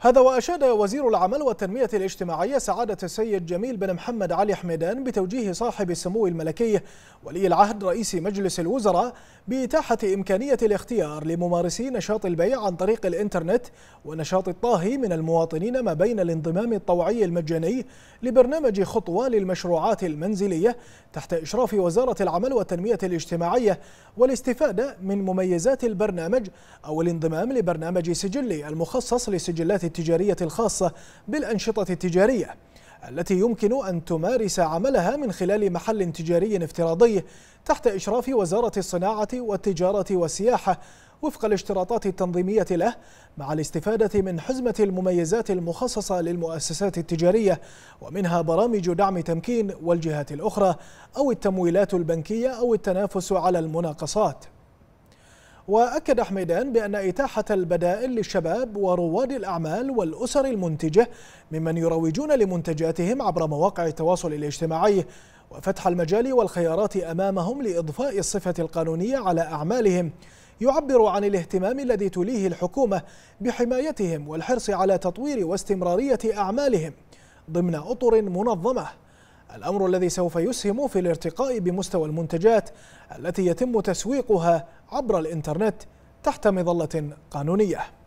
هذا وأشاد وزير العمل والتنمية الاجتماعية سعادة السيد جميل بن محمد علي حميدان بتوجيه صاحب السمو الملكي ولي العهد رئيس مجلس الوزراء بإتاحة إمكانية الاختيار لممارسي نشاط البيع عن طريق الإنترنت ونشاط الطاهي من المواطنين ما بين الانضمام الطوعي المجاني لبرنامج خطوة للمشروعات المنزلية تحت إشراف وزارة العمل والتنمية الاجتماعية والاستفادة من مميزات البرنامج أو الانضمام لبرنامج سجلي المخصص لسجلات التجارية الخاصة بالأنشطة التجارية التي يمكن أن تمارس عملها من خلال محل تجاري افتراضي تحت إشراف وزارة الصناعة والتجارة والسياحة وفق الاشتراطات التنظيمية له مع الاستفادة من حزمة المميزات المخصصة للمؤسسات التجارية ومنها برامج دعم تمكين والجهات الأخرى أو التمويلات البنكية أو التنافس على المناقصات وأكد حميدان بأن إتاحة البدائل للشباب ورواد الأعمال والأسر المنتجة ممن يروجون لمنتجاتهم عبر مواقع التواصل الاجتماعي وفتح المجال والخيارات أمامهم لإضفاء الصفة القانونية على أعمالهم يعبر عن الاهتمام الذي تليه الحكومة بحمايتهم والحرص على تطوير واستمرارية أعمالهم ضمن أطر منظمة الأمر الذي سوف يسهم في الارتقاء بمستوى المنتجات التي يتم تسويقها عبر الإنترنت تحت مظلة قانونية